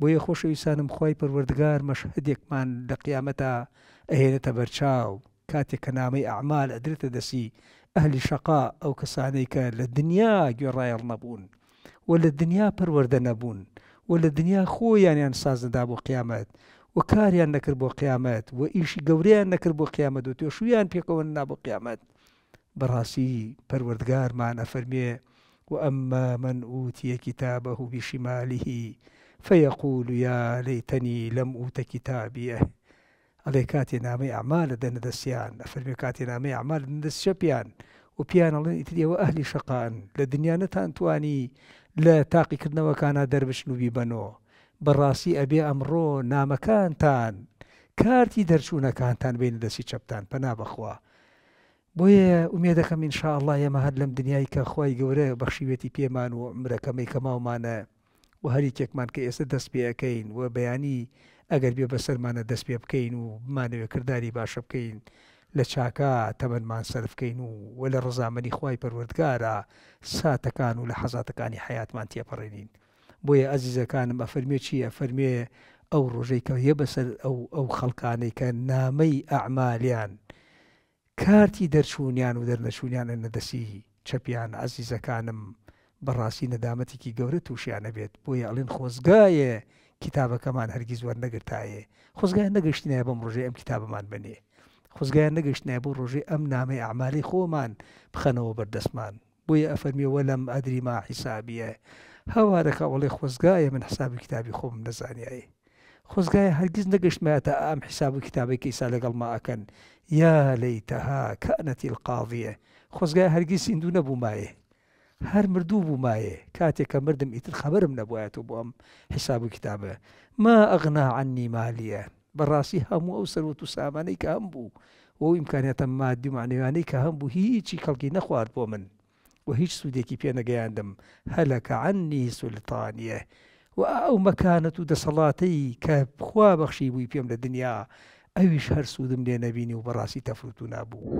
بۆ یە خۆشەویسانم خی پروەردگار مەشهدێکمان لە قیامەتە ئەهێنێتە بەرچاو کاتێک کە نامەی ئەعمال ئەدرێتە دەسی ئەهلی شەقا ئەو کەسانەی کە لە دنیا گوێڕایەڵ نەبوون و لە دنیا پەروەەردە نەبوون و لە دنیا خۆیانیان سازندا بۆ قیامەت و کاریان نەکرد بۆ قیامەت و ئیشی گەوریان نەکرد بۆ قیامەت و تێشویان پێکەوە نابۆ قیامەت بەڕاستی پەروەردگارمان ئەفەرمێ و ئەمما من وتیە کتابە و بیشیمالیهی فەیەقول یا لەیتەنی لەم ئووتە کتابیە ئەڵێ کاتێ نامەی ئەعمالە دەنە دەستیان ئەفەرمی کاتێ نامەی ئەعمال دەست شەپیان و پیانەڵێن ئیتریەوە ئەهلی شەقان لە دنیاەتان توانی لە تاقیکردنەوەکانە دەربشن و بیبەنەوە بەڕاستی ئەبێ ئەمڕۆ نامەکانتان کارتی دەرچوونەکانتان بین دەسی چەپتان پەنا بەخوا بۆیە ئومێ دەکەم ئینشاءڵڵە ئێمە هەر لەم دنیای کە خی گەورە بەخشیوێتی پێمان و مرەکەمەی کەماومانە و هەریکێکمان کە ئێستا دەست پێەکەین و بەیانی ئەگەر بێ بەسەرمانە دەست پێ بکەین و مانەوێ کردداری باشە بکەین لە چاکە تەمەمان سەرفکەین و وە لە ڕزامەنی خی پەروەردگارە ساتەکان و لە حەزاتەکانی حیاتمان تێپەڕێنین بۆیە ئەزیزەکانم ئەفەرمێ چیە فەرمێ ئەو ڕۆژەی کە هەیە بەسەر ئەو ئەو خەڵکانەی کە نامەی ئەعمالیان کارتی دەرچوونیان و دەرنەچوونیانە نەدەسی چەپیان ئازیزەکانم بەڕاستی نەدامەتێکی گەورە تووشیانە بێت بۆیە ئەڵێن خۆزگایە کتابەکەمان هەرگیز وەر نەگرتایە خۆزگای نەگەشتنای بەم ڕۆژێ ئەم کتابمان بنێ خۆزگایان نەگەشتنای بۆ ڕۆژێ ئەم نامی ئاماری خۆمان بخەنەوە بەردەستمان بۆیە ئەفەرمیەوە لەم ئەدریما حیسابیە هەوارەکە وڵێ خۆزگایە من حسابی کتابی خۆم نەزانیایی خۆزگایە هەرگیز نەگەشتمایەتە ئام حیساب و کتابێکی ئسا لەگەڵ ماکەن یا لەیتەها کەەتی القاویە خۆزگای هەرگیز سیندوو نەبوومایە هەر مردوو بوو مایە کاتێک کە مردم ئیتر خەبرم نەبووایەت و بۆم حیساب و کتابە ما ئەغنا عنی مالیە بەڕاستی هەموو ئەو سەرەت و سامانەی کە هەم بوو وەو ئیمکانێتە مادیمانەوانەی کە هەم بوو هیچی کەڵکی نەخوارد بۆ من و هیچ سوودێکی پێ نەگەیاندم هەلەکە عنی سولتانیە و ئەو مەکانت و دەسەڵاتەی کە بخوا بەخشی بووی پێم لە دنیا ئەویش هەر سوودم لێ نەبینی و بەڕاستی تەفروت و نابوو.